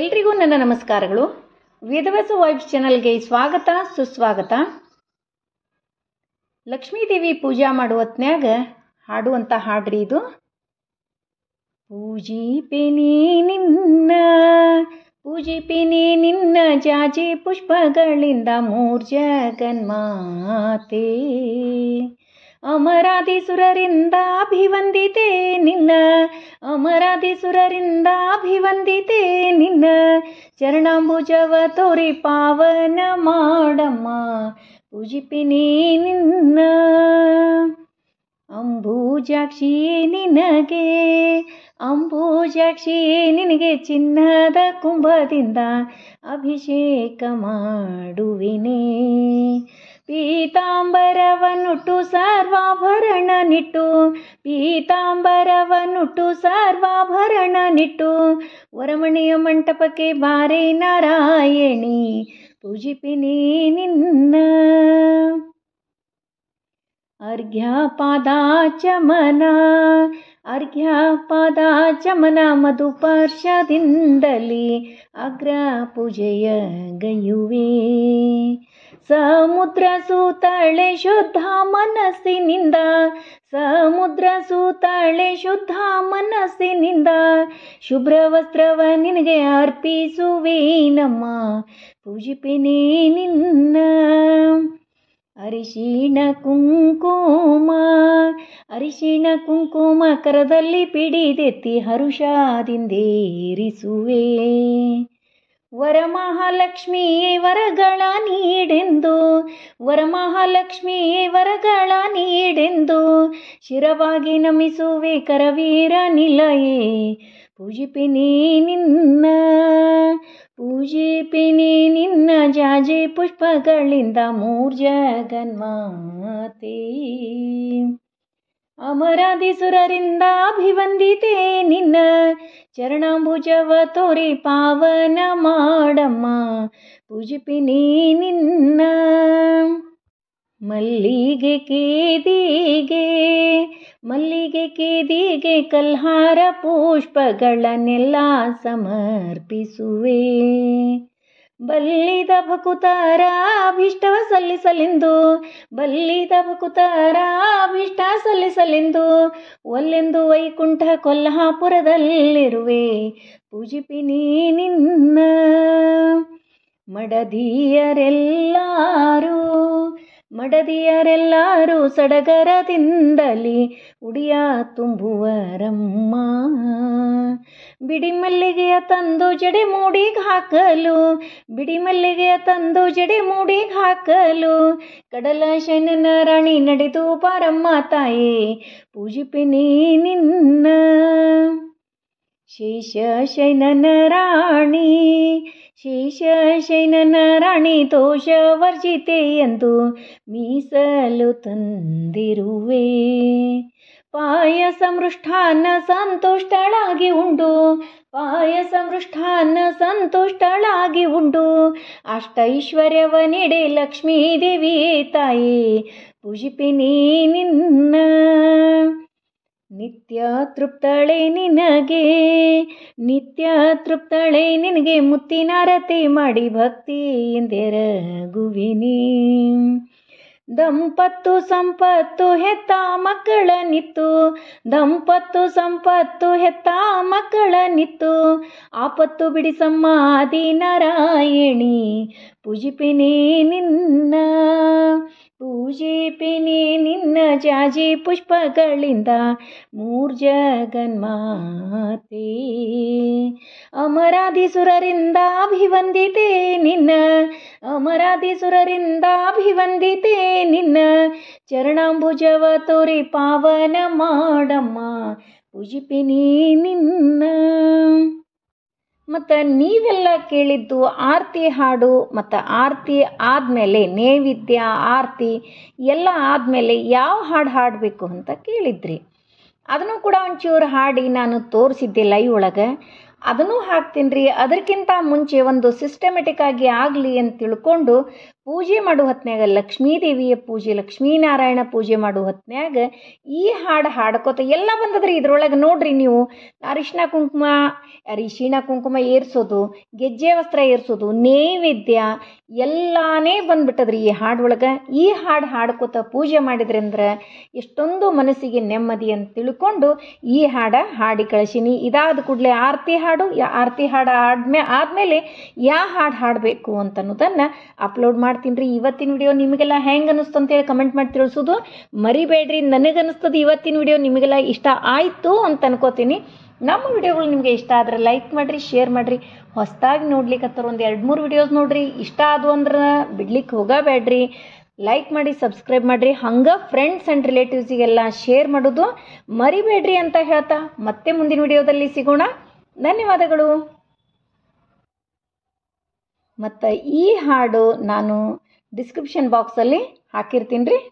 ಎಲ್ರಿಗೂ ನನ್ನ ನಮಸ್ಕಾರಗಳು ವೇದವಸ ವೈಬ್ಸ್ ಚಾನಲ್ಗೆ ಸ್ವಾಗತ ಸುಸ್ವಾಗತ ದೇವಿ ಪೂಜಾ ಮಾಡುವ ಹೊತ್ನ್ಯಾಗ ಹಾಡುವಂಥ ಹಾಡ್ರಿ ಇದು ಪೂಜಿ ನಿನ್ನ ಪೂಜಿ ನಿನ್ನ ಜಾಜಿ ಪುಷ್ಪಗಳಿಂದ ಮೂರ್ಜಗನ್ಮಾತೇ ಅಭಿವಂದಿತೆ ನಿನ್ನ ಅಭಿವಂದಿತೆ ನಿನ್ನ ಚರಣಾಂಬುಜವ ತೋರಿ ಪಾವನ ಮಾಡಮ್ಮ ಪೂಜಿಪಿನಿ ನಿನ್ನ ಅಂಬೂಜಾಕ್ಷಿ ನಿನಗೆ ಅಂಬುಜಾಕ್ಷಿ ನಿನಗೆ ಚಿನ್ನದ ಕುಂಭದಿಂದ ಅಭಿಷೇಕ ಮಾಡುವಿನಿ ಪೀತಾಂಬರವನುಟು ಸರ್ವಾಭರಣ ನಿಟ್ಟು ಪೀತಾಂಬರವನುಟು ಸರ್ವಾಭರಣ ನಿಟ್ಟು ವರಮಣೆಯ ಮಂಟಪಕ್ಕೆ ಬಾರೆ ನಾರಾಯಣಿ ಪೂಜಿಪಿನಿ ನಿನ್ನ अर्घ्यापादाच मना अर्घ्यापादाच ಮಧು ಮಧುಪಾರ್ಷದಿಂದಲಿ ಅಗ್ರ ಪೂಜೆಯ ಗಯುವೆ ಸಮುದ್ರ ಸೂತಳೆ ಶುದ್ಧ ಮನಸ್ಸಿನಿಂದ ಸಮುದ್ರ ಸೂತಳೆ ಶುದ್ಧ ಮನಸ್ಸಿನಿಂದ ಶುಭ್ರ ವಸ್ತ್ರವ ನಿನಗೆ ಅರ್ಪಿಸುವೆ ನಮ್ಮ ನಿನ್ನ ಅರಿಶಿಣ ಕುಂಕುಮ ಅರಿಶಿಣ ಕುಂಕುಮ ಕರದಲ್ಲಿ ಪಿಡಿದೆತ್ತಿ ಹರುಷಾದಿಂದೇರಿಸುವೆ ವರಮಹಾಲಕ್ಷ್ಮಿಯೇ ವರಗಳ ನೀಡೆಂದು ವರಮಹಾಲಕ್ಷ್ಮಿಯೇ ವರಗಳ ನೀಡೆಂದು ಶಿರವಾಗಿ ನಮಿಸುವೆ ಕರವೀರ ನಿಲಯೇ ಪೂಜಿಪಿನೀ ನಿನ್ನ ಪೂಜಿಪಿನಿ ನಿನ್ನ ಜಾಜಿ ಪುಷ್ಪಗಳಿಂದ ಮೂರ್ಜಗನ್ಮಾತೆ ಅಮರಾದಿಸುರರಿಂದ ಅಭಿವಂದಿತೆ ನಿನ್ನ ಚರಣಾಂಬುಜವ ತೋರಿ ಪಾವನ ಮಾಡಮ್ಮ ಪೂಜಿಪಿನಿ ನಿನ್ನ ಮಲ್ಲಿಗೆ ಕೇದಿಗೆ ಮಲ್ಲಿಗೆ ಕೇದಿಗೆ ಕಲ್ಹಾರ ಪುಷ್ಪಗಳನ್ನೆಲ್ಲ ಸಮರ್ಪಿಸುವೆ ಬಲ್ಲಿದ ಭಕುತಾರ ಅಭೀಷ್ಟವ ಸಲ್ಲಿಸಲೆಂದು ಬಲ್ಲಿದ ಭಕುತಾರ ಅಭಿಷ್ಟ ಸಲ್ಲಿಸಲೆಂದು ಒಲ್ಲೆಂದು ವೈಕುಂಠ ಕೊಲ್ಹಾಪುರದಲ್ಲಿರುವೆ ಪೂಜಿಪಿನಿ ನಿನ್ನ ಮಡದಿಯರೆಲ್ಲರೂ ಮಡದಿಯರೆಲ್ಲರೂ ಸಡಗರದಿಂದಲಿ ಉಡಿಯ ತುಂಬುವರಮ್ಮ ಬಿಡಿ ಮಲ್ಲಿಗೆಯ ತಂದು ಜಡೆ ಮೂಡಿಗೆ ಹಾಕಲು ಬಿಡಿ ಮಲ್ಲಿಗೆಯ ತಂದು ಜಡೆ ಮೂಡಿಗೆ ಹಾಕಲು ಕಡಲ ಶನನ ರಾಣಿ ನಡೆದು ಪಾರಮ್ಮ ತಾಯಿ ಪೂಜಿಪಿನಿ ನಿನ್ನ ಶೇಷ ಶೈನನ ರಾಣಿ ಶೇಷ ಶೈನ ರಾಣಿ ತೋಷ ಎಂದು ಮೀಸಲು ತಂದಿರುವೆ ಪಾಯ ಸಮೃಷ್ಟಾನ್ನ ಸಂತುಷ್ಟಳಾಗಿ ಉಂಡು ಪಾಯ ಸಮೃಷ್ಟಾನ್ನ ಸಂತುಷ್ಟಳಾಗಿ ಉಂಡು ಅಷ್ಟೈಶ್ವರ್ಯವ ನೀಡೆ ಲಕ್ಷ್ಮೀ ದೇವಿ ತಾಯಿ ಪೂಜಿಪಿನಿ ನಿನ್ನ ನಿತ್ಯ ತೃಪ್ತಳೆ ನಿನಗೆ ನಿತ್ಯ ತೃಪ್ತಳೆ ನಿನಗೆ ಮುತ್ತಿನಾರತಿ ಮಾಡಿ ಭಕ್ತಿ ಎಂದೆರಗುವಿನಿ ದಂಪತ್ತು ಸಂಪತ್ತು ಹೆತ್ತ ಮಕ್ಕಳ ನಿತ್ತು ದಂಪತ್ತು ಸಂಪತ್ತು ಹೆತ್ತ ಮಕ್ಕಳ ನಿತ್ತು ಆಪತ್ತು ಬಿಡಿ ಸಮಾಧಿ ನಾರಾಯಣಿ ಪೂಜಿಪಿನೇ ನಿನ್ನ ಪೂಜೆ ನಿನ್ನ ಜಾಜಿ ಪುಷ್ಪಗಳಿಂದ ಮೂರ್ ಜಗನ್ಮಾತೆ ಅಮರಾಧಿಸುರರಿಂದ ಅಭಿವಂದಿತೆ ನಿನ್ನ ಅಮರಾಧಿಸುರರಿಂದ ಅಭಿವಂದಿತೆ ನಿನ್ನ ಚರಣಾಂಬುಜವ ತೋರಿ ಪಾವನ ಮಾಡಮ್ಮ ಪೂಜಿಪಿನಿ ನಿನ್ನ ಮತ್ತು ನೀವೆಲ್ಲ ಕೇಳಿದ್ದು ಆರತಿ ಹಾಡು ಮತ್ತು ಆರತಿ ಆದಮೇಲೆ ನೈವೇದ್ಯ ಆರತಿ ಎಲ್ಲ ಆದಮೇಲೆ ಯಾವ ಹಾಡು ಹಾಡಬೇಕು ಅಂತ ಕೇಳಿದ್ರಿ ಅದನ್ನು ಕೂಡ ಒಂಚೂರು ಹಾಡಿ ನಾನು ತೋರಿಸಿದ್ದೆ ಲೈವ್ ಒಳಗೆ ಅದನ್ನು ಹಾಕ್ತೀನಿ ಅದಕ್ಕಿಂತ ಮುಂಚೆ ಒಂದು ಸಿಸ್ಟಮೆಟಿಕ್ ಆಗಿ ಆಗಲಿ ಅಂತ ತಿಳ್ಕೊಂಡು ಪೂಜೆ ಮಾಡೋ ಹೊತ್ನ್ಯಾಗ ಲಕ್ಷ್ಮೀ ದೇವಿಯ ಪೂಜೆ ಲಕ್ಷ್ಮೀನಾರಾಯಣ ಪೂಜೆ ಮಾಡುವ ಹೊತ್ನ್ಯಾಗ ಈ ಹಾಡು ಹಾಡ್ಕೋತ ಎಲ್ಲ ಬಂದದ್ರಿ ಇದ್ರೊಳಗೆ ನೋಡ್ರಿ ನೀವು ಅರಿಶಿನ ಕುಂಕುಮ ಅರಿಶಿಣ ಕುಂಕುಮ ಏರಿಸೋದು ಗೆಜ್ಜೆ ವಸ್ತ್ರ ಏರಿಸೋದು ನೈವೇದ್ಯ ಎಲ್ಲಾನೇ ಬಂದ್ಬಿಟ್ಟದ್ರಿ ಈ ಹಾಡೊಳಗೆ ಈ ಹಾಡು ಹಾಡ್ಕೋತ ಪೂಜೆ ಮಾಡಿದ್ರಂದ್ರೆ ಎಷ್ಟೊಂದು ಮನಸ್ಸಿಗೆ ನೆಮ್ಮದಿ ಅಂತ ತಿಳ್ಕೊಂಡು ಈ ಹಾಡ ಹಾಡಿ ಕಳಿಸಿನಿ ಇದಾದ ಕೂಡಲೇ ಆರತಿ ಹಾಡು ಹಾಡು ಯಾ ಆರತಿ ಹಾಡು ಆಡ್ಮೇ ಆದಮೇಲೆ ಯಾ ಹಾಡು ಹಾಡಬೇಕು ಅಂತನ್ನೋದನ್ನು ಅಪ್ಲೋಡ್ ಮಾಡ್ತೀನಿ ರೀ ಇವತ್ತಿನ ವಿಡಿಯೋ ನಿಮಗೆಲ್ಲ ಹೆಂಗೆ ಅನಿಸ್ತು ಹೇಳಿ ಕಮೆಂಟ್ ಮಾಡಿ ತಿಳಿಸೋದು ಮರಿಬೇಡ್ರಿ ನನಗನ್ನಿಸ್ತದೆ ಇವತ್ತಿನ ವಿಡಿಯೋ ನಿಮಗೆಲ್ಲ ಇಷ್ಟ ಆಯಿತು ಅಂತ ಅನ್ಕೋತೀನಿ ನಮ್ಮ ವಿಡಿಯೋಗಳು ನಿಮಗೆ ಇಷ್ಟ ಆದರೆ ಲೈಕ್ ಮಾಡಿರಿ ಶೇರ್ ಮಾಡಿರಿ ಹೊಸದಾಗಿ ನೋಡ್ಲಿಕ್ಕೆ ಒಂದು ಎರಡು ಮೂರು ವಿಡಿಯೋಸ್ ನೋಡ್ರಿ ಇಷ್ಟ ಆದವು ಅಂದ್ರೆ ಬಿಡ್ಲಿಕ್ಕೆ ಹೋಗಬೇಡ್ರಿ ಲೈಕ್ ಮಾಡಿ ಸಬ್ಸ್ಕ್ರೈಬ್ ಮಾಡಿರಿ ಹಂಗೆ ಫ್ರೆಂಡ್ಸ್ ಆ್ಯಂಡ್ ರಿಲೇಟಿವ್ಸಿಗೆಲ್ಲ ಶೇರ್ ಮಾಡೋದು ಮರಿಬೇಡ್ರಿ ಅಂತ ಹೇಳ್ತಾ ಮತ್ತೆ ಮುಂದಿನ ವಿಡಿಯೋದಲ್ಲಿ ಸಿಗೋಣ ಧನ್ಯವಾದಗಳು ಮತ್ತು ಈ ಹಾಡು ನಾನು ಡಿಸ್ಕ್ರಿಪ್ಷನ್ ಬಾಕ್ಸಲ್ಲಿ ಹಾಕಿರ್ತೀನಿ ರೀ